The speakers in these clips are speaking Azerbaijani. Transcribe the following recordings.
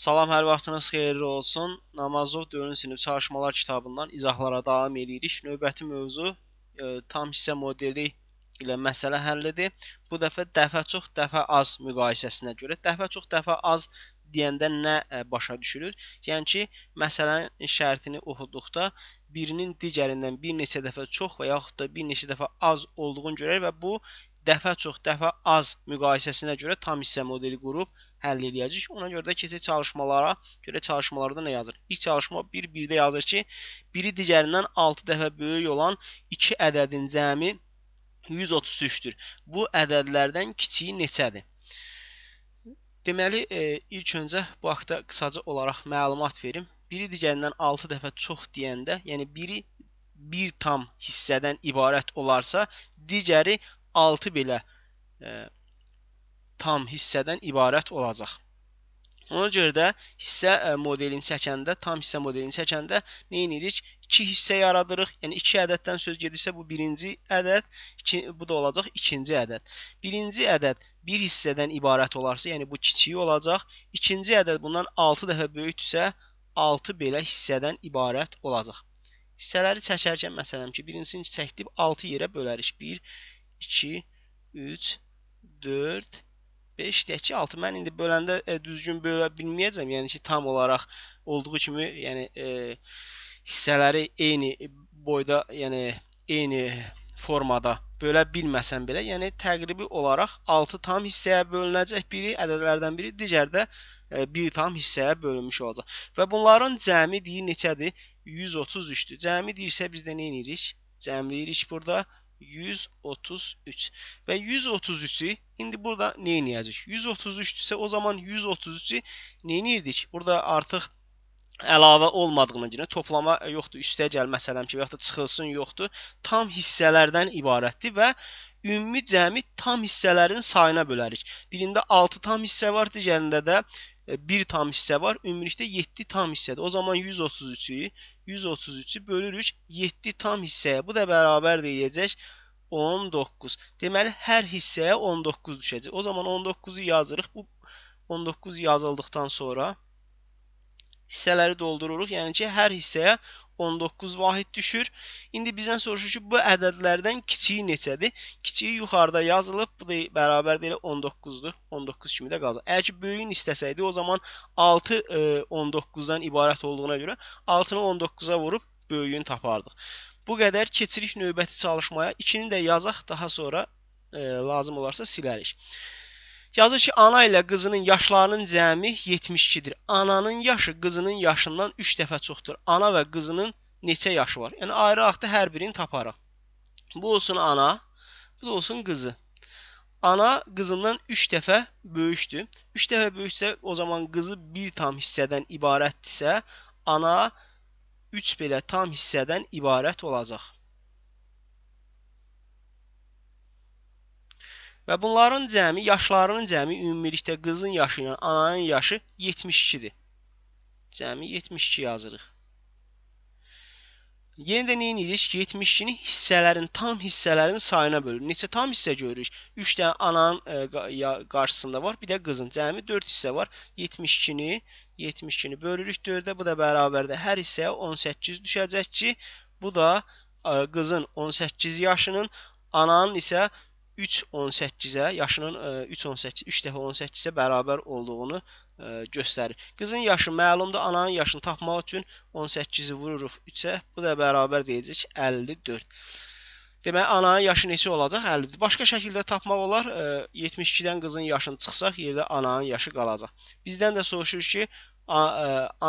Salam, hər vaxtınız xeyirli olsun. Namazov 4-cü sinif çalışmalar kitabından izahlara davam edirik. Növbəti mövzu e, tam hissə modeli ilə məsələ həllidir. Bu dəfə dəfə çox, dəfə az müqayisəsinə görə dəfə çox, dəfə az deyəndə nə e, başa düşülür? Yəni ki, məsələnin şərtini oxuduqda birinin digərindən bir neçə dəfə çox və yaxud da bir neçə dəfə az olduğunu görək və bu dəfə çox, dəfə az müqayisəsinə görə tam hissə modeli qurub həll eləyəcək. Ona görə də keçək çalışmalara, görə çalışmalarda nə yazır? İlk çalışma 1-1-də yazır ki, biri digərindən 6 dəfə böyük olan 2 ədədin cəmi 133-dür. Bu ədədlərdən kiçiyi neçədir? Deməli, e, ilk öncə bu haqda qısaca olaraq məlumat verim. Biri digərindən 6 dəfə çox deyəndə, yəni biri bir tam hissədən ibarət olarsa, digəri 6 belə ə, e, tam hissədən ibarət olacaq. Ona görə də hissə e, modelini çəkəndə, tam hissə modelini çəkəndə nə edirik? 2 hissə yaradırıq. Yəni 2 ədəddən söz gedirsə bu birinci ədəd, iki, bu da olacaq ikinci ədəd. Birinci ədəd bir hissədən ibarət olarsa, yəni bu kiçiyi olacaq. İkinci ədəd bundan 6 dəfə böyükdürsə, 6 belə hissədən ibarət olacaq. Hissələri çəkərkən məsələn ki, birincisini çəkdib 6 yerə bölərik. 1 2, 3, 4, 5 deyək ki, 6. Mən indi böləndə e, düzgün bölə bilməyəcəm. Yəni ki, tam olaraq olduğu kimi, yəni e, hissələri eyni boyda, yəni eyni formada bölə bilməsəm belə, yəni təqribi olaraq 6 tam hissəyə bölünəcək biri ədədlərdən biri, digər də e, 1 tam hissəyə bölünmüş olacaq. Və bunların cəmi deyir neçədir? 133-dür. Cəmi deyirsə biz də nə edirik? Cəmləyirik burada 133. Ve 133'ü şimdi burada neyini yazacağız? 133 ise o zaman 133'ü neyini yedik? Burada artıq əlavə olmadığına görə toplama yoxdur, üstə gəlməsələm ki, və yaxud da çıxılsın yoxdur. Tam hissələrdən ibarətdir və ümumi cəmi tam hissələrin sayına bölərik. Birində 6 tam hissə var, digərində də 1 e, tam hissə var. Ümumilikdə 7 tam hissədir. O zaman 133-ü 133-ü bölürük 7 tam hissəyə. Bu da bərabər deyiləcək 133 19. Deməli hər hissəyə 19 düşəcək. O zaman 19-u yazırıq. Bu 19 yazıldıqdan sonra hissələri doldururuq. Yəni ki, hər hissəyə 19 vahid düşür. İndi bizdən soruşur ki, bu ədədlərdən kiçiyi neçədir? Kiçiyi yuxarıda yazılıb, bu da bərabər deyilə 19-dur. 19 kimi də qalacaq. Əgər ki, böyüyün istəsəydi, o zaman 6 e, 19-dan ibarət olduğuna görə 6-nı 19-a vurub böyüyün tapardıq. Bu qədər keçirik növbəti çalışmaya. İkini də yazaq, daha sonra e, lazım olarsa silərik. Yazır ki, ana ilə qızının yaşlarının cəmi 72-dir. Ananın yaşı qızının yaşından 3 dəfə çoxdur. Ana və qızının neçə yaşı var? Yəni ayrı-ayrı hər birini taparıq. Bu olsun ana, bu da olsun qızı. Ana qızından 3 dəfə böyükdür. 3 dəfə böyüksə, o zaman qızı 1 tam hissədən ibarətdirsə, ana qızı 3 belə tam hissədən ibarət olacaq. Və bunların cəmi, yaşlarının cəmi ümumilikdə qızın yaşı ilə ananın yaşı 72-dir. Cəmi 72 yazırıq. Yenə də nə edirik? 72-ni hissələrin, tam hissələrin sayına bölürük. Neçə tam hissə görürük? 3 dənə ananın e, qarşısında var, bir də qızın. Cəmi 4 hissə var. 72-ni 72-ni bölürük 4-ə. Bu da bərabərdə hər hissəyə 18 düşəcək ki, bu da e, qızın 18 yaşının, ananın isə 3 18-ə, yaşının 3 18, 3 dəfə 18-ə bərabər olduğunu E, göstərir. Qızın yaşı məlumdur. Ananın yaşını tapmaq üçün 18-i vururuq 3-ə. Bu da bərabər deyəcək 54. Deməli ananın yaşı neçə olacaq? 50. Başqa şəkildə tapmaq olar. 72-dən e, qızın yaşını çıxsaq, yerdə ananın yaşı qalacaq. Bizdən də soruşur ki, e,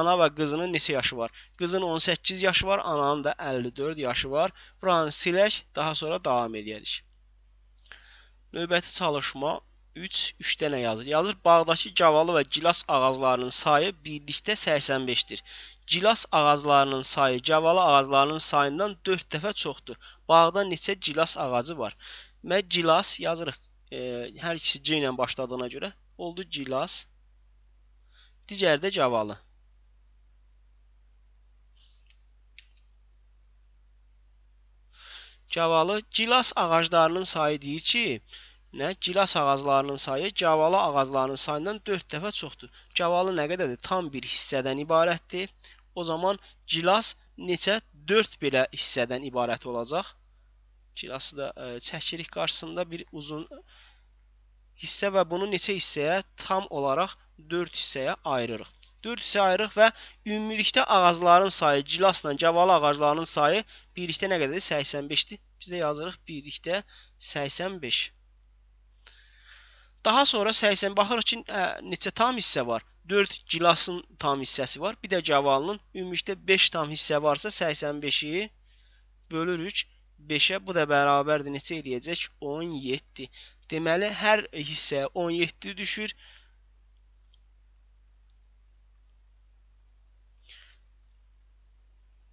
ana və qızının neçə yaşı var? Qızın 18 yaşı var, ananın da 54 yaşı var. Buranı silək, daha sonra davam edərik. Növbəti çalışma 3, 3 dənə yazır. Yazır bağdakı gavalı və gilas ağaclarının sayı birlikdə 85-dir. Gilas ağaclarının sayı gavalı ağaclarının sayından 4 dəfə çoxdur. Bağda neçə gilas ağacı var? Mə gilas yazırıq. E, hər ikisi C ilə başladığına görə oldu gilas. Digər də gavalı. Gavalı gilas ağaclarının sayı deyir ki, Nə? Gilas ağaclarının sayı gavalı ağaclarının sayından 4 dəfə çoxdur. Gavalı nə qədərdir? Tam bir hissədən ibarətdir. O zaman gilas neçə? 4 belə hissədən ibarət olacaq. Gilası da ə, e, çəkirik qarşısında bir uzun hissə və bunu neçə hissəyə? Tam olaraq 4 hissəyə ayırırıq. 4 hissəyə ayırırıq və ümumilikdə ağacların sayı gilasla gavalı ağaclarının sayı birlikdə nə qədərdir? 85-dir. Biz də yazırıq birlikdə 85. Daha sonra 80 baxırıq ki, ə, neçə tam hissə var? 4 gilasın tam hissəsi var. Bir də gavalının ümumilikdə 5 tam hissə varsa 85-i bölürük 5-ə. Bu da bərabərdir neçə eləyəcək? 17. Deməli hər hissəyə 17 düşür.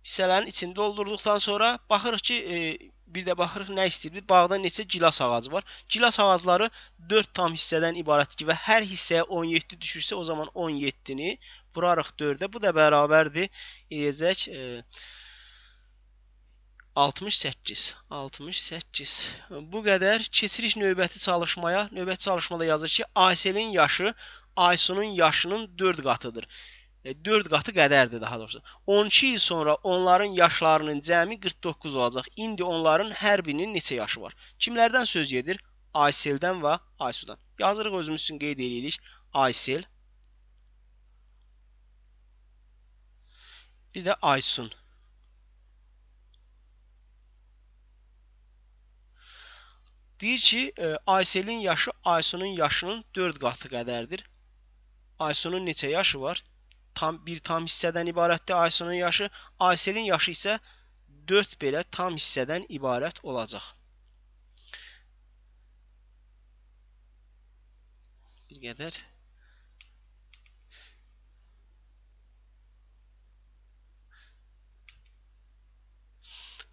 Hissələrin içində doldurduqdan sonra baxırıq ki, e, bir də baxırıq nə istəyir. Bir bağda neçə gilas ağacı var. Gilas ağacları 4 tam hissədən ibarətdir ki, və hər hissəyə 17 düşürsə, o zaman 17-ni vurarıq 4-ə. Bu da bərabərdir edəcək e, 68. 68. Bu qədər keçirik növbəti çalışmaya. Növbəti çalışmada yazır ki, Aselin yaşı Aysunun yaşının 4 qatıdır. 4 e, qatı qədərdir daha doğrusu. 12 il sonra onların yaşlarının cəmi 49 olacaq. İndi onların hər birinin neçə yaşı var? Kimlərdən söz gedir? Ayseldən və Aysudan. Yazırıq özümüz üçün qeyd eləyirik. Aysel. Bir də Aysun. Deyir ki, e, Ayselin yaşı Aysunun yaşının 4 qatı qədərdir. Aysunun neçə yaşı var? tam bir tam hissədən ibarətdir Aysunun yaşı. Ayselin yaşı isə 4 belə tam hissədən ibarət olacaq. Bir qədər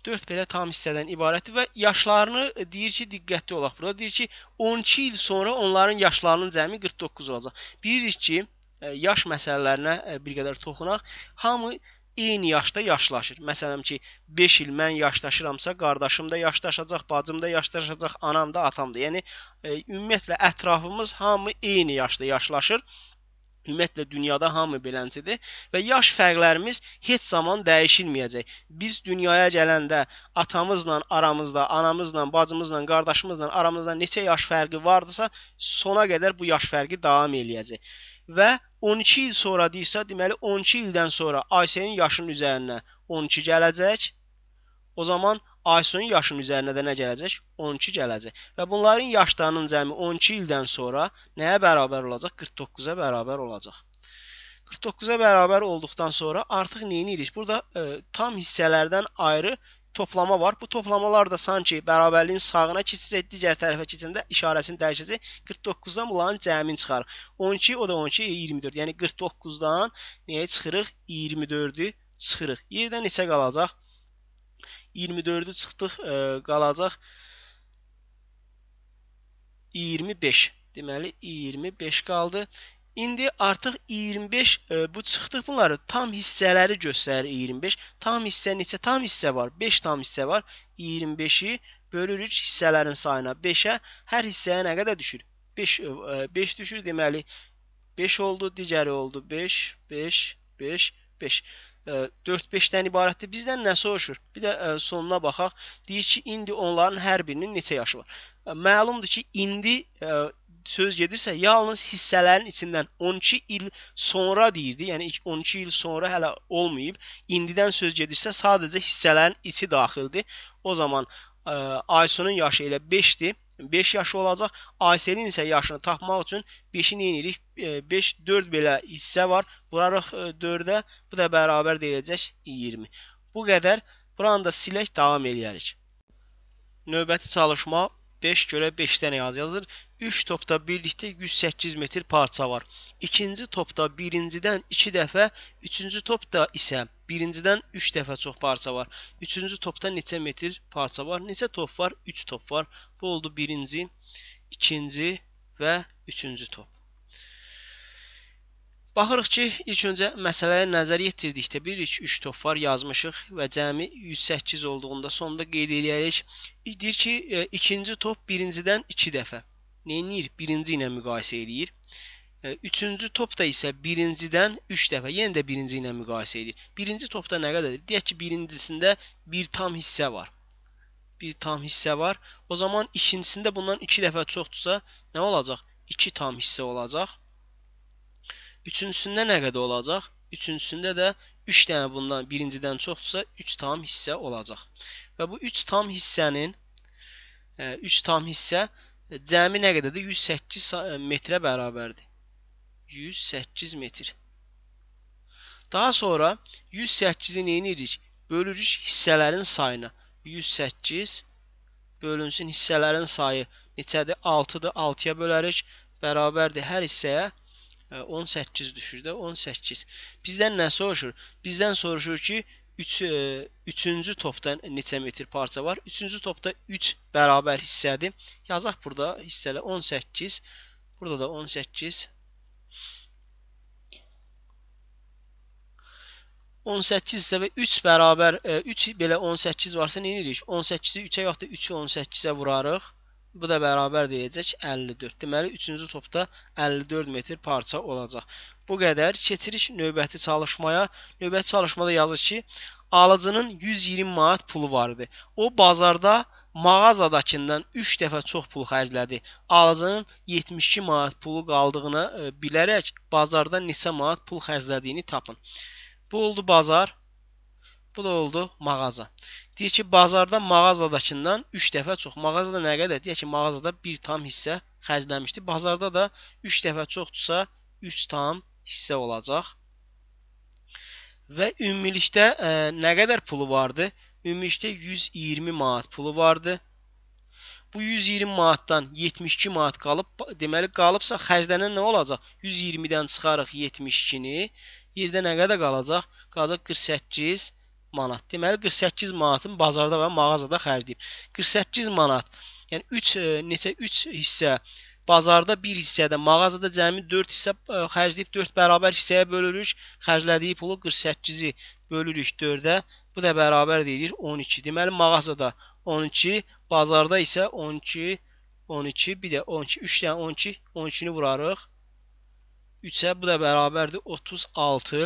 Dörd belə tam hissədən ibarətdir və yaşlarını deyir ki, diqqətli olaq. Burada deyir ki, 12 il sonra onların yaşlarının cəmi 49 olacaq. Bilirik ki, E, yaş məsələlərinə e, bir qədər toxunaq. Hamı eyni yaşda yaşlaşır. Məsələn ki, 5 il mən yaşlaşıramsa, qardaşım da yaşlaşacaq, bacım da yaşlaşacaq, anam da, atam da. Yəni e, ümumiyyətlə ətrafımız hamı eyni yaşda yaşlaşır. Ümumiyyətlə dünyada hamı beləncidir və yaş fərqlərimiz heç zaman dəyişilməyəcək. Biz dünyaya gələndə atamızla aramızda, anamızla, bacımızla, qardaşımızla aramızda neçə yaş fərqi vardısa, sona qədər bu yaş fərqi davam eləyəcək və 12 il sonradırsa, deməli 12 ildən sonra Ayşənin yaşının üzərinə 12 gələcək. O zaman Aysunun yaşının üzərinə də nə gələcək? 12 gələcək. Və bunların yaşlarının cəmi 12 ildən sonra nəyə bərabər olacaq? 49-a bərabər olacaq. 49-a bərabər olduqdan sonra artıq nə edirik? Burada ə, e, tam hissələrdən ayrı toplama var. Bu toplamalar da sanki bərabərliyin sağına keçəcək, digər tərəfə keçəndə işarəsini dəyişəcək. 49-dan bunların cəmin çıxar. 12, o da 12, 24. Yəni 49-dan nəyə çıxırıq? 24-ü çıxırıq. Yerdə neçə qalacaq? 24-ü çıxdıq, ə, e, qalacaq 25. Deməli 25 qaldı. İndi artıq 25 e, bu çıxdıq bunları tam hissələri göstərir 25. Tam hissə neçə tam hissə var? 5 tam hissə var. 25-i bölürük hissələrin sayına 5-ə. Hər hissəyə nə qədər düşür? 5 e, 5 e, düşür deməli 5 oldu, digəri oldu 5, 5, 5, 5. 4-5-dən ibarətdir. Bizdən nə soruşur? Bir də ə, sonuna baxaq. Deyir ki, indi onların hər birinin neçə yaşı var? Məlumdur ki, indi ə, söz gedirsə, yalnız hissələrin içindən 12 il sonra deyirdi. Yəni 12 il sonra hələ olmayıb. İndidən söz gedirsə, sadəcə hissələrin içi daxildir. O zaman Aysunun yaşı elə 5-dir. 5 yaşı olacaq. Aselin isə yaşını tapmaq üçün 5-i neynirik? 5 e, 4 belə hissə var. Vurarıq 4-ə. E, Bu da bərabər deyiləcək 20. Bu qədər. Buranı da silək davam eləyərik. Növbəti çalışma 5 görə 5 dənə yazılır. 3 topda birlikdə 108 metr parça var. İkinci topda birincidən 2 dəfə, üçüncü topda isə birincidən 3 dəfə çox parça var. Üçüncü topda neçə metr parça var? Neçə top var? 3 top var. Bu oldu birinci, ikinci və üçüncü top. Baxırıq ki, ilk öncə məsələyə nəzər yetirdikdə bilirik 3 top var yazmışıq və cəmi 108 olduğunda sonda qeyd eləyərik. Deyir ki, e, ikinci top birincidən 2 dəfə neyinir? Birinci ilə müqayisə eləyir. E, üçüncü topda isə birincidən 3 dəfə, yenə də birinci ilə müqayisə edir. Birinci topda nə qədərdir? Deyək ki, birincisində bir tam hissə var. Bir tam hissə var. O zaman ikincisində bundan 2 iki dəfə çoxdursa nə olacaq? 2 tam hissə olacaq. Üçüncüsündə nə qədər olacaq? Üçüncüsündə də 3 üç dənə bundan birincidən çoxdursa 3 tam hissə olacaq. Və bu 3 tam hissənin 3 e, tam hissə Cəmi nə qədərdir? 108 e, metrə bərabərdir. 108 metr. Daha sonra 108-i nə edirik? Bölürük hissələrin sayına. 108 bölünsün hissələrin sayı neçədir? 6-dır. 6-ya bölərik. Bərabərdir hər hissəyə 18 e, düşür də 18. Bizdən nə soruşur? Bizdən soruşur ki, 3 üç, 3-cü e, topda neçə metr parça var? 3-cü topda 3 bərabər hissədir. Yazaq burada hissələ 18. Burada da 18. 18 isə və 3 bərabər 3 e, belə 18 varsa nə edirik? 18-i 3-ə yoxda 3-ü 18-ə vurarıq. Bu da bərabər deyəcək 54. Deməli 3-cü topda 54 metr parça olacaq bu qədər. Keçirik növbəti çalışmaya. Növbəti çalışmada yazır ki, alıcının 120 manat pulu var idi. O bazarda mağazadakından 3 dəfə çox pul xərclədi. Alıcının 72 manat pulu qaldığını e, bilərək bazarda neçə manat pul xərclədiyini tapın. Bu oldu bazar. Bu da oldu mağaza. Deyir ki, bazarda mağazadakından 3 dəfə çox. Mağazada nə qədər? Deyir ki, mağazada 1 tam hissə xərcləmişdi. Bazarda da 3 dəfə çoxdursa 3 tam hissə olacaq. Və ümumilikdə ə, e, nə qədər pulu vardı? Ümumilikdə 120 manat pulu vardı. Bu 120 manatdan 72 manat qalıb, deməli qalıbsa xərclənən nə olacaq? 120-dən çıxarıq 72-ni. Yerdə nə qədər qalacaq? Qalacaq 48 manat. Deməli 48 manatın bazarda və mağazada xərcləyib. 48 manat, yəni 3 necə 3 hissə bazarda 1 hissədə, mağazada cəmi 4 hissə e, xərcləyib 4 bərabər hissəyə bölürük. Xərclədiyi pulu 48-i bölürük 4-ə. Bu da bərabər deyilir 12. Deməli mağazada 12, bazarda isə 12, 12, bir də 12, 3 dənə 12, 12-ni vurarıq. 3-ə bu da bərabərdir 36 e,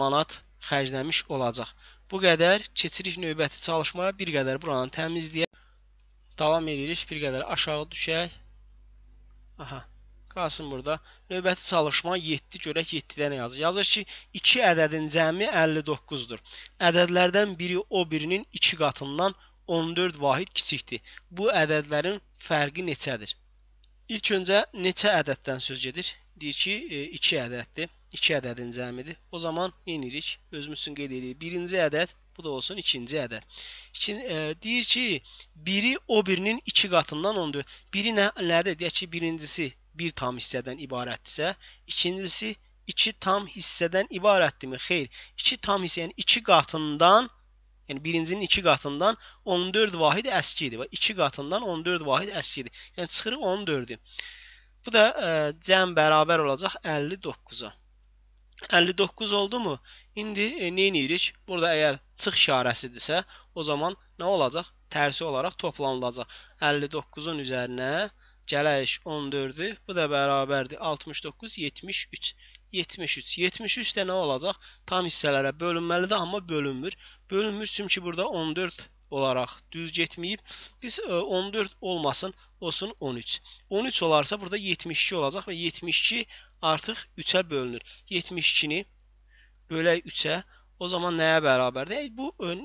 manat xərcləmiş olacaq. Bu qədər keçirik növbəti çalışmaya, bir qədər buranı təmizləyək. Davam edirik, bir qədər aşağı düşək. Aha. Qalsın burada. Növbəti çalışma 7 görək 7-dən yazır. Yazır ki, 2 ədədin cəmi 59-dur. Ədədlərdən biri o birinin 2 qatından 14 vahid kiçikdir. Bu ədədlərin fərqi neçədir? İlk öncə neçə ədəddən söz gedir? Deyir ki, 2 e, ədəddir. 2 ədədin cəmidir. O zaman yenirik. Özümüz üçün qeyd edirik. Birinci ədəd Bu da olsun ikinci ədəd. İkin, e, deyir ki, biri o birinin 2 qatından 14. Biri nə, nədir? Deyək ki, birincisi 1 bir tam hissədən ibarətdirsə, ikincisi 2 iki tam hissədən ibarətdirmi? Xeyr. 2 tam hissə, yəni 2 qatından Yəni birincinin 2 qatından 14 vahid əskidir və 2 qatından 14 vahid əskidir. Yəni çıxırıq 14-ü. Bu da e, cəm bərabər olacaq 59-a. 59 oldumu? İndi e, nə edirik? Burada əgər çıx işarəsidirsə, o zaman nə olacaq? Tərsi olaraq toplanılacaq. 59-un üzərinə gələk 14-ü, bu da bərabərdir 69, 73. 73. 73 də nə olacaq? Tam hissələrə bölünməlidir, amma bölünmür. Bölünmür çünki burada 14 olaraq düz getməyib. Biz 14 e, olmasın, olsun 13. 13 olarsa burada 72 olacaq və 72 artıq 3-ə bölünür. 72-ni bölək 3-ə o zaman nəyə bərabərdir? Yəni, bu e,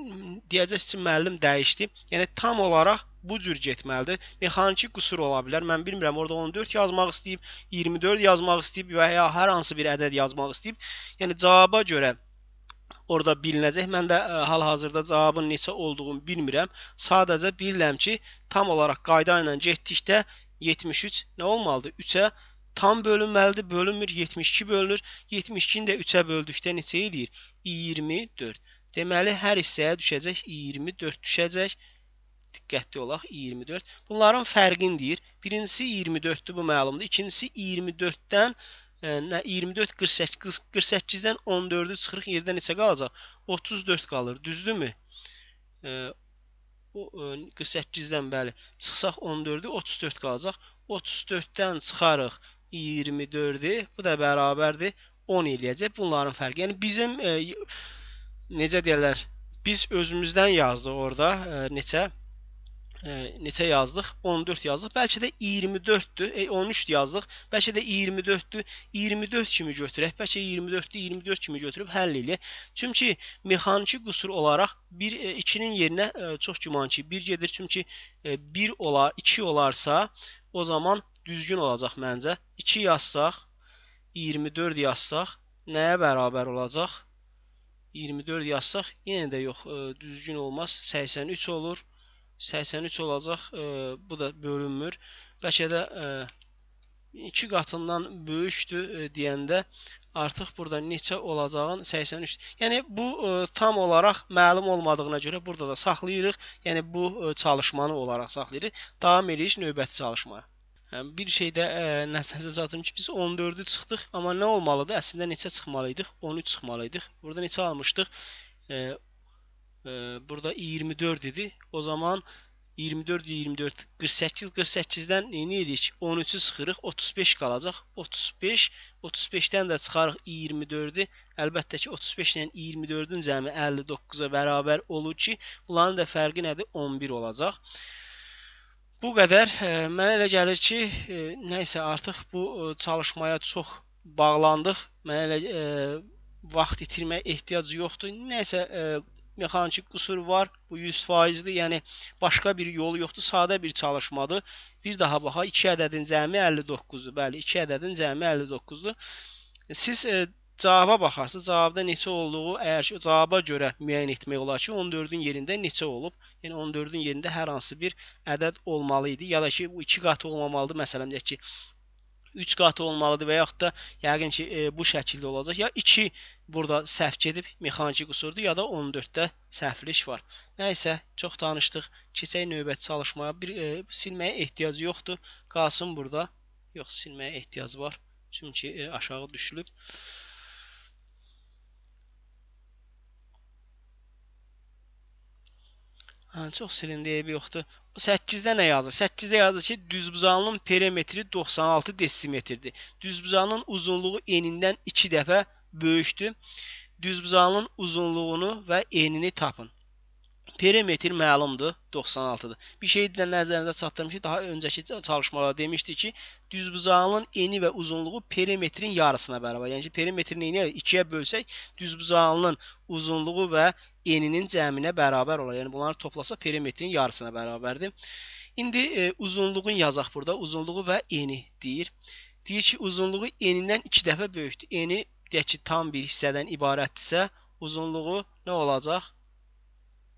deyəcək ki, müəllim dəyişdi. Yəni tam olaraq bu cür getməlidir. Mexaniki qüsur ola bilər. Mən bilmirəm, orada 14 yazmaq istəyib, 24 yazmaq istəyib və ya hər hansı bir ədəd yazmaq istəyib. Yəni cavaba görə orada bilinəcək. Mən də e, hal-hazırda cavabın neçə olduğunu bilmirəm. Sadəcə bilirəm ki, tam olaraq qayda ilə getdikdə 73 nə olmalıdır? 3-ə tam bölünməlidir, bölünmür, 72 bölünür. 72-ni də 3-ə böldükdə neçə eləyir? 24. Deməli, hər hissəyə düşəcək, 24 düşəcək. Diqqətli olaq, 24. Bunların fərqini deyir. Birincisi 24-dür, bu məlumdur. İkincisi 24-dən nə 24 48 48-dən 14-ü çıxırıq, yerdə neçə qalacaq? 34 qalır, düzdürmü? E, 48-dən bəli. Çıxsaq 14-ü 34 qalacaq. 34-dən çıxarıq 24-ü. Bu da bərabərdir 10 eləyəcək bunların fərqi. Yəni bizim e, necə deyirlər? Biz özümüzdən yazdıq orada e, neçə e, neçə yazdıq? 14 yazdıq. Bəlkə də 24-dür. E, 13 yazdıq. Bəlkə də 24-dür. 24 kimi götürək. Bəlkə 24-dür. 24 kimi götürüb həll eləyək. Çünki mexaniki qüsur olaraq 1 2-nin e, yerinə e, çox güman ki 1 gedir. Çünki e, 1 olar, 2 olarsa o zaman düzgün olacaq məncə. 2 yazsaq, 24 yazsaq nəyə bərabər olacaq? 24 yazsaq yenə də yox, e, düzgün olmaz. 83 olur. 83 olacaq. E, bu da bölünmür. Bəlkə də e, 2 qatından böyükdür e, deyəndə artıq burada neçə olacağın 83. Yəni bu e, tam olaraq məlum olmadığına görə burada da saxlayırıq. Yəni bu e, çalışmanı olaraq saxlayırıq. Davam edirik növbəti çalışmaya. Yəni, bir şeydə e, nəsənizə çatım ki, biz 14-ü çıxdıq, amma nə olmalıdır? Əslində neçə çıxmalıydıq? 13 çıxmalıydıq. Burada neçə almışdıq? E, e, burada i24 idi. O zaman 24 24 48 48-dən enirik 13-ü sıxırıq 35 qalacaq. 35 35-dən də çıxarıq i24-ü. Əlbəttə ki 35 ilə i24-ün cəmi 59-a bərabər olur ki, bunların da fərqi nədir? 11 olacaq. Bu qədər e, mənə elə gəlir ki, e, nə isə artıq bu e, çalışmaya çox bağlandıq. Mənə elə e, vaxt itirməyə ehtiyac yoxdur. Nə isə e, mexaniki qüsur var. Bu 100%-dir. Yəni başqa bir yolu yoxdur. Sadə bir çalışmadır. Bir daha baxa 2 ədədin cəmi 59-dur. Bəli, 2 ədədin cəmi 59-dur. Siz e, cavaba baxarsınız. Cavabda neçə olduğu əgər ki, cavaba görə müəyyən etmək olar ki, 14-ün yerində neçə olub? Yəni 14-ün yerində hər hansı bir ədəd olmalı idi ya da ki, bu 2 qatı olmamalıdır. Məsələn, deyək ki, 3 qatı olmalıdır və yaxud da yəqin ki e, bu şəkildə olacaq. Ya 2 burada səhv gedib mexaniki qüsurdur, ya da 14-də səhvlik var. Nə isə çox danışdıq. Keçək növbəti çalışmaya. Bir e, silməyə ehtiyac yoxdur. Qalsın burada. Yox, silməyə ehtiyac var. Çünki e, aşağı düşülüb. Hə, çox silindi, eybi yoxdur. 8-də nə yazır? 8-də yazır ki, düzbucağının perimetri 96 desimetrdir. Düzbucağının uzunluğu enindən 2 dəfə böyükdür. Düzbucağının uzunluğunu və enini tapın. Perimetr məlumdur, 96-dır. Bir şey də nəzərinizə çatdırım ki, daha öncəki çalışmalarda demişdik ki, düzbucağın eni və uzunluğu perimetrin yarısına bərabər. Yəni ki, perimetrin eyni 2-yə yəni bölsək, düzbucağın uzunluğu və eninin cəminə bərabər olar. Yəni bunları toplasa perimetrin yarısına bərabərdir. İndi e, uzunluğun yazaq burada. Uzunluğu və eni deyir. Deyir ki, uzunluğu enindən 2 dəfə böyükdür. Eni deyək ki, tam bir hissədən ibarətdirsə, uzunluğu nə olacaq?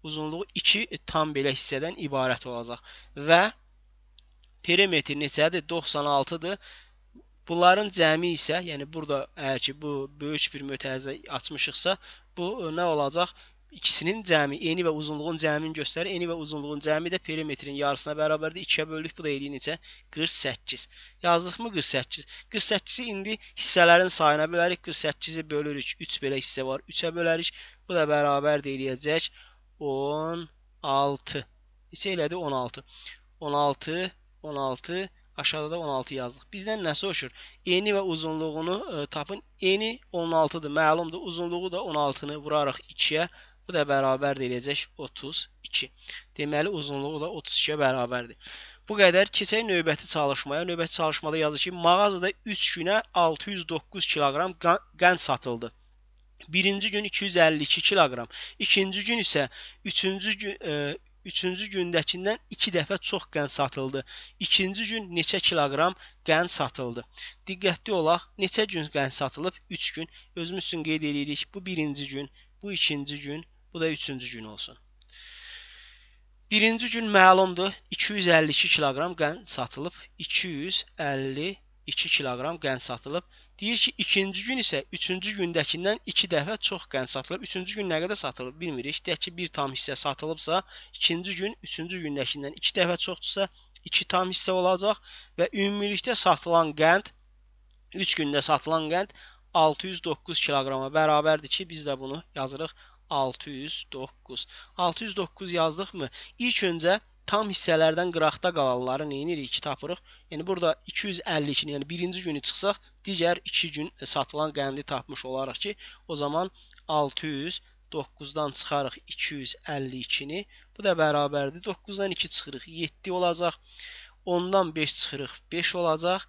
uzunluğu 2 e, tam belə hissədən ibarət olacaq. Və perimetr neçədir? 96-dır. Bunların cəmi isə, yəni burada əgər ki bu böyük bir mötərizə açmışıqsa, bu e, nə olacaq? İkisinin cəmi, eni və uzunluğun cəmini göstərir. Eni və uzunluğun cəmi də perimetrin yarısına bərabərdir. 2-yə böldük, bu da eləyir neçə? 48. Yazdıqmı 48? 48-i indi hissələrin sayına bölərik. 48-i bölürük, 3 belə hissə var, 3-ə bölərik. Bu da bərabərdir eləyəcək 18. 16. Neçə elədi? 16. 16, 16. Aşağıda da 16 yazdıq. Bizdən nə soruşur? Eni və uzunluğunu ə, e, tapın. Eni 16-dır, məlumdur. Uzunluğu da 16-nı vurarıq 2-yə. Bu da bərabərdir eləyəcək 32. Deməli uzunluğu da 32-yə bərabərdir. Bu qədər keçək növbəti çalışmaya. Növbəti çalışmada yazır ki, mağazada 3 günə 609 kiloqram qan, qan satıldı. Birinci gün 252 kiloqram, ikinci gün isə üçüncü gün e, Üçüncü gündəkindən 2 dəfə çox qənd satıldı. İkinci gün neçə kiloqram qənd satıldı? Diqqətli olaq, neçə gün qənd satılıb? 3 gün. Özümüz üçün qeyd edirik. Bu birinci gün, bu ikinci gün, bu da üçüncü gün olsun. Birinci gün məlumdur, 252 kiloqram qənd satılıb. 252 2 kiloqram qənd satılıb. Deyir ki, ikinci gün isə üçüncü gündəkindən 2 dəfə çox qənd satılıb. Üçüncü gün nə qədər satılıb bilmirik. Deyək ki, 1 tam hissə satılıbsa, ikinci gün üçüncü gündəkindən 2 dəfə çoxdursa, 2 tam hissə olacaq və ümumilikdə satılan qənd 3 gündə satılan qənd 609 kiloqrama bərabərdir ki, biz də bunu yazırıq 609. 609 yazdıq mı? İlk öncə tam hissələrdən qıraqda qalanları neynirik ki, tapırıq. Yəni burada 252-ni, yəni birinci günü çıxsaq, digər 2 gün e, satılan qəndi tapmış olarıq ki, o zaman 600 9-dan çıxarıq 252-ni. Bu da bərabərdir. 9-dan 2 çıxırıq 7 olacaq. 10-dan 5 çıxırıq 5 olacaq.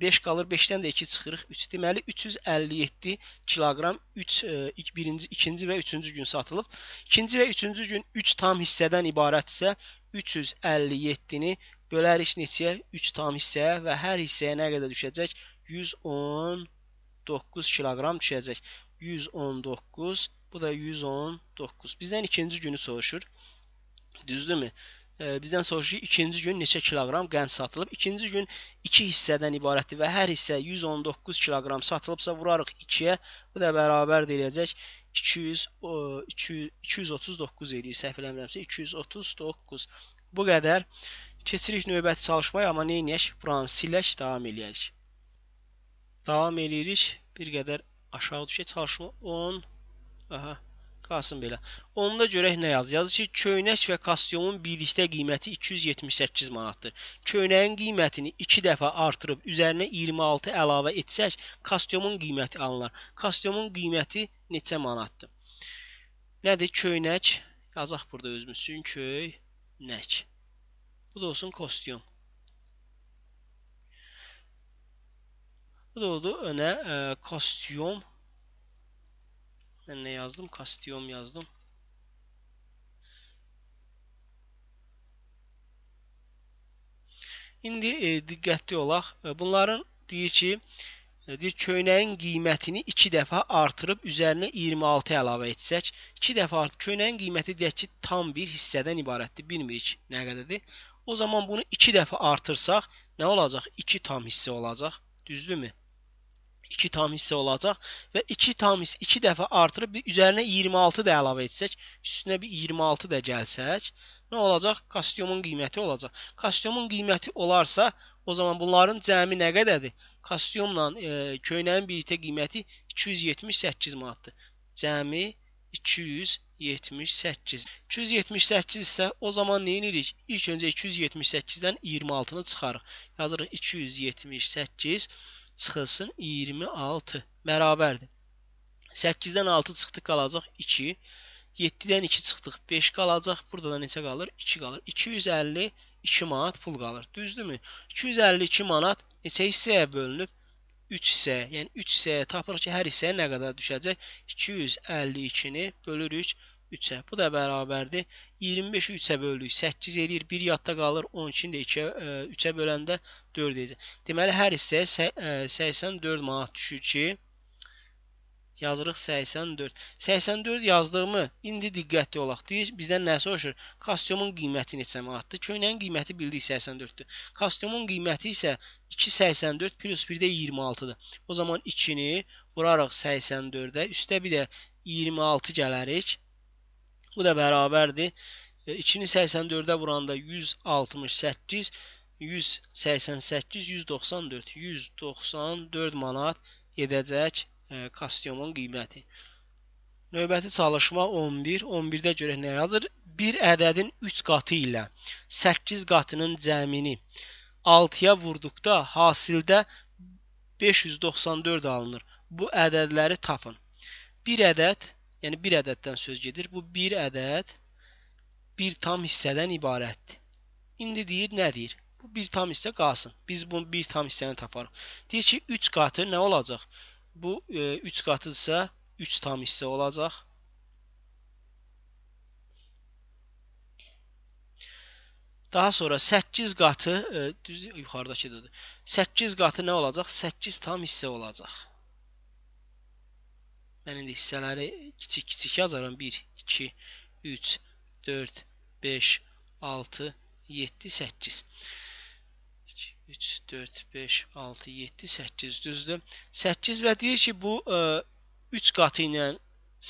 5 qalır, 5-dən də 2 çıxırıq, 3. Deməli 357 kiloqram 3 e, birinci, ikinci və üçüncü gün satılıb. İkinci və üçüncü gün 3 tam hissədən ibarətsə 357-ni bölərik neçəyə? 3 tam hissəyə və hər hissəyə nə qədər düşəcək? 119 kiloqram düşəcək. 119, bu da 119. Bizdən ikinci günü soruşur. Düzdürmü? bizdən soruşur ikinci gün neçə kiloqram qənd satılıb. İkinci gün 2 hissədən ibarətdir və hər hissə 119 kiloqram satılıbsa vurarıq 2-yə. Bu da bərabərdir eləyəcək 200 200 239 eləyir. Səhv eləmirəmsə 239. Bu qədər. Keçirik növbəti çalışmaya, amma nə edək? Buranı silək, davam eləyək. Davam eləyirik. Bir qədər aşağı düşək. Çalışma 10. Aha. Qalsın belə. Onda görək nə yazır. Yazır ki, köynək və kostyumun birlikdə qiyməti 278 manatdır. Köynəyin qiymətini 2 dəfə artırıb üzərinə 26 əlavə etsək, kostyumun qiyməti alınar. Kostyumun qiyməti neçə manatdır? Nədir köynək? Yazaq burada özümüz üçün köynək. Bu da olsun kostyum. Bu da oldu önə e, kostyum Ben ne yazdım? Kastiyom yazdım. İndi e, diqqətli olaq. E, bunların deyir ki, e, deyir köynəyin qiymətini 2 dəfə artırıb üzərinə 26 əlavə etsək, 2 dəfə artıb köynəyin qiyməti deyək ki, tam bir hissədən ibarətdir. Bilmirik nə qədərdir. O zaman bunu 2 dəfə artırsaq nə olacaq? 2 tam hissə olacaq. Düzdürmü? 2 tam hissə olacaq və 2 tam hiss 2 dəfə artırıb bir üzərinə 26 da əlavə etsək, üstünə bir 26 da gəlsək, nə olacaq? Kostyumun qiyməti olacaq. Kostyumun qiyməti olarsa, o zaman bunların cəmi nə qədərdir? Kostyumla e, köynəyin birlikdə qiyməti 278 manatdır. Cəmi 278. 278 isə o zaman nə edirik? İlk öncə 278-dən 26-nı çıxarıq. Yazırıq 278 çıxılsın 26 bərabərdir. 8-dən 6 çıxdı qalacaq 2. 7-dən 2 çıxdıq 5 qalacaq. Burada da neçə qalır? 2 qalır. 252 manat pul qalır. Düzdürmü? 252 manat neçə hissəyə bölünüb? 3 hissə, yəni 3 hissəyə tapırıq ki, hər hissəyə nə qədər düşəcək? 252-ni bölürük 3-ə. Bu da bərabərdir. 25-i 3-ə böldük. 8 eləyir. 1 yadda qalır. 12-ni də 2-ə 3-ə e, böləndə 4 edəcək. Deməli hər hissəyə 84 e, manat düşür ki, yazırıq 84. 84 yazdığımı indi diqqətli olaq. Deyir, bizdən nə soruşur? Kostyumun qiyməti neçə manatdır? Köynəyin qiyməti bildik 84-dür. Kostyumun qiyməti isə 2.84 plus 1 də 26-dır. O zaman 2-ni vurarıq 84-ə. Üstə bir də 26 gələrik. Bu da bərabərdir. 2-ni e, 84-ə vuranda 168, 188, 194, 194 manat edəcək e, kostyumun qiyməti. Növbəti çalışma 11. 11-də görək nə yazır? Bir ədədin 3 qatı ilə 8 qatının cəmini 6-ya vurduqda hasildə 594 alınır. Bu ədədləri tapın. Bir ədəd Yəni bir ədəddən söz gedir. Bu bir ədəd bir tam hissədən ibarətdir. İndi deyir, nə deyir? Bu bir tam hissə qalsın. Biz bunun bir tam hissəni taparıq. Deyir ki, 3 qatı nə olacaq? Bu 3 e, qatıdsa 3 tam hissə olacaq. Daha sonra 8 qatı e, düz yuxarıdakıdır. 8 qatı nə olacaq? 8 tam hissə olacaq. Mən indi hissələri kiçik-kiçik yazaram. 1, 2, 3, 4, 5, 6, 7, 8. 3, 4, 5, 6, 7, 8 düzdür. 8 və deyir ki, bu ə, e, 3 qatı ilə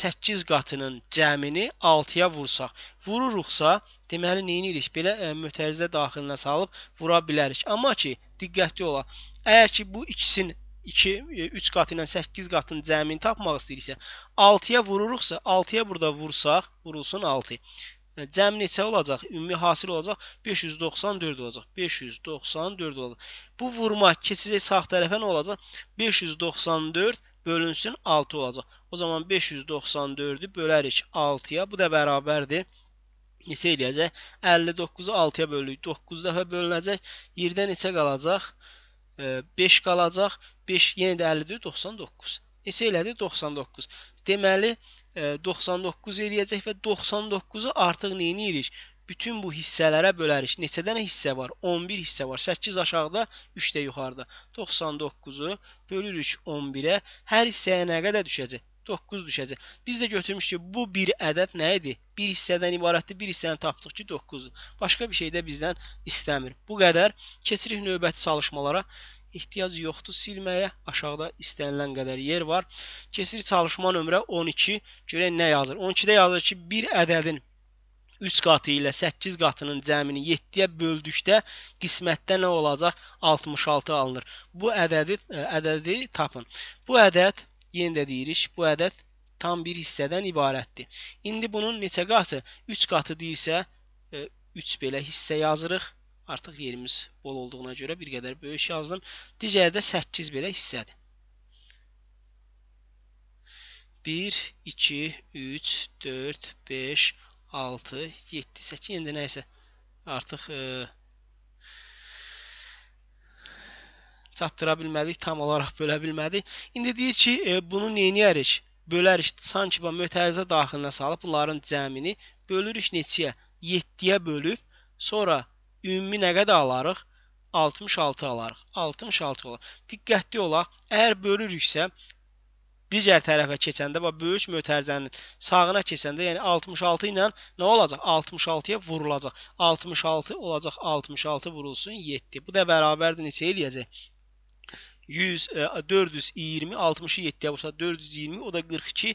8 qatının cəmini 6-ya vursaq. Vururuqsa, deməli nə edirik? Belə ə, e, mötərizə daxilinə salıb vura bilərik. Amma ki, diqqətli ola. Əgər ki bu ikisinin 2 3 e, qatı ilə 8 qatının cəmini tapmaq istəyiriksə, 6-ya vururuqsa, 6-ya burada vursaq, vurulsun 6. E, cəm neçə olacaq? Ümumi hasil olacaq 594 olacaq. 594 olacaq. Bu vurma keçəcək sağ tərəfə nə olacaq? 594 bölünsün 6 olacaq. O zaman 594-ü bölərik 6-ya. Bu da bərabərdir. Neçə eləyəcək? 59-u 6-ya bölürük. 9 dəfə bölünəcək. Yerdə neçə qalacaq? 5 e, qalacaq. 5 yenə də 50-dir, 99. Neçə elədi? 99. Deməli, 99 e, eləyəcək və 99-u artıq neyinirik? Bütün bu hissələrə bölərik. Neçə dənə hissə var? 11 hissə var. 8 aşağıda, 3 də yuxarıda. 99-u bölürük 11-ə. Hər hissəyə nə qədər düşəcək? 9 düşəcək. Biz də götürmüşdük bu bir ədəd nə idi? Bir hissədən ibarətdir. Bir hissəni tapdıq ki, 9-dur. Başqa bir şey də bizdən istəmir. Bu qədər. Keçirik növbəti çalışmalara ehtiyac yoxdur silməyə. Aşağıda istənilən qədər yer var. Keçir çalışma nömrə 12. Görək nə yazır? 12-də yazır ki, bir ədədin 3 qatı ilə 8 qatının cəmini 7-yə böldükdə qismətdə nə olacaq? 66 alınır. Bu ədədi e, ədədi tapın. Bu ədəd yenə də deyirik, bu ədəd tam bir hissədən ibarətdir. İndi bunun neçə qatı? 3 qatı deyirsə 3 e, belə hissə yazırıq. Artıq yerimiz bol olduğuna görə bir qədər böyük yazdım. Digərdə 8 belə hissədir. 1, 2, 3, 4, 5, 6, 7, 8, indi nəysə artıq e, çatdıra bilmədik, tam olaraq bölə bilmədik. İndi deyir ki, e, bunu neyniyərik? Bölərik, sanki mötərizə daxilinə salıb bunların cəmini bölürük neçəyə? 7-yə bölüb, sonra Ümumi nə qədər alarıq? 66 alarıq. 66 olar. Diqqətli olaq. Əgər bölürüksə, digər tərəfə keçəndə və böyük mötərizənin sağına keçəndə, yəni 66 ilə nə olacaq? 66-ya vurulacaq. 66 olacaq, 66 vurulsun 7. Bu da bərabərdir neçə eləyəcək? 100 420 60-ı 7-yə vursa 420, o da 42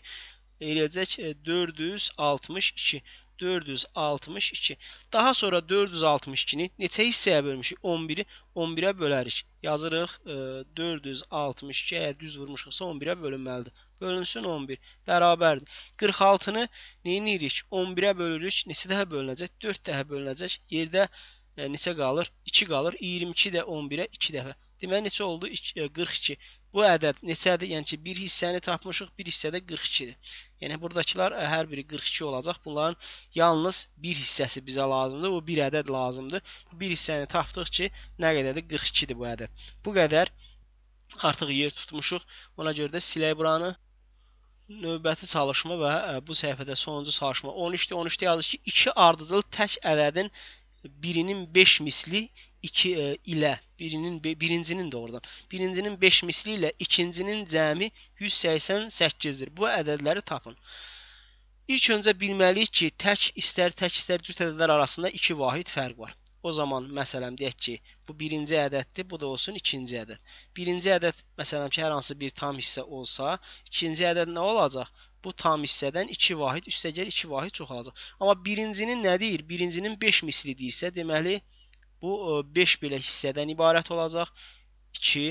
eləyəcək 462. E, 462. Daha sonra 462-ni neçə hissəyə bölmüşük? 11-i 11-ə bölərik. Yazırıq e, 462 əgər düz vurmuşuqsa 11-ə bölünməlidir. Bölünsün 11 bərabərdir. 46-nı neyinirik? 11-ə bölürük. Neçə dəfə bölünəcək? 4 dəfə bölünəcək. Yerdə e, neçə qalır? 2 qalır. 22 də 11-ə 2 dəfə. Deməli neçə oldu? 42. Bu ədəd neçədir? Yəni ki, bir hissəni tapmışıq, bir hissədə 42-dir. Yəni buradakılar e, hər biri 42 olacaq. Bunların yalnız bir hissəsi bizə lazımdır. Bu bir ədəd lazımdır. Bir hissəni tapdıq ki, nə qədərdir? 42-dir bu ədəd. Bu qədər artıq yer tutmuşuq. Ona görə də silək buranı növbəti çalışma və e, bu səhifədə sonuncu çalışma 13-də 13-də yazır ki, iki ardıcıl tək ədədin birinin 5 misli, iki e, ilə birinin birincinin doğrudan birincinin 5 misli ilə ikincinin cəmi 188-dir. Bu ədədləri tapın. İlk öncə bilməliyik ki, tək istər tək istər cüt ədədlər arasında iki vahid fərq var. O zaman məsələn deyək ki, bu birinci ədəddir, bu da olsun ikinci ədəd. Birinci ədəd məsələn ki, hər hansı bir tam hissə olsa, ikinci ədəd nə olacaq? bu tam hissədən 2 vahid üstəgəl 2 vahid çoxalacaq. Amma birincinin nə deyir? Birincinin 5 misli deyirsə, deməli Bu 5 e, belə hissədən ibarət olacaq. 2,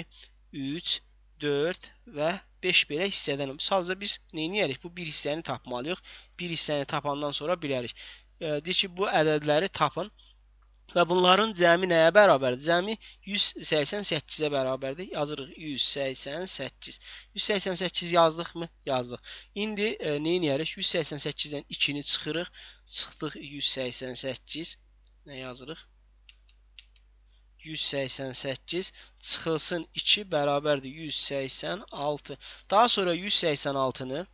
3, 4 və 5 belə hissədən. Sadəcə biz neyniyərik? Bu bir hissəni tapmalıyıq. Bir hissəni tapandan sonra bilərik. E, deyir ki, bu ədədləri tapın. Və bunların cəmi nəyə bərabərdir? Cəmi 188-ə bərabərdir. Yazırıq 188. 188 yazdıqmı? Yazdıq. İndi e, nə edərik? 188-dən 2-ni çıxırıq. Çıxdıq 188. Nə yazırıq? 188 çıxılsın 2 bərabərdir 186. Daha sonra 186-nı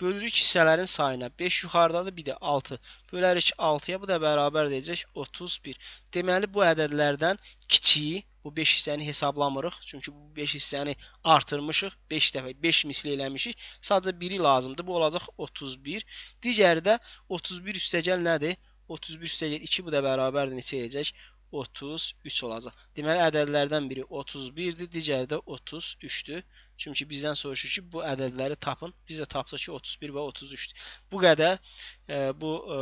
bölürük hissələrin sayına. 5 yuxarıdadır, bir də 6. Bölərik 6-ya, bu da bərabər deyəcək 31. Deməli bu ədədlərdən kiçiyi bu 5 hissəni hesablamırıq. Çünki bu 5 hissəni artırmışıq. 5 dəfə 5 misli eləmişik. Sadəcə biri lazımdır. Bu olacaq 31. Digəri də 31 üstəgəl nədir? 31 üstəgəl 2 bu da bərabərdir neçə edəcək? 33 olacaq. Deməli ədədlərdən biri 31-dir, digəri də 33-dür. Çünki bizdən soruşur ki, bu ədədləri tapın. Biz də tapdıq ki, 31 və 33-dür. Bu qədər e, bu e,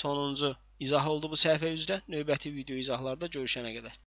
sonuncu izah oldu bu səhifə üzrə. Növbəti video izahlarda görüşənə qədər.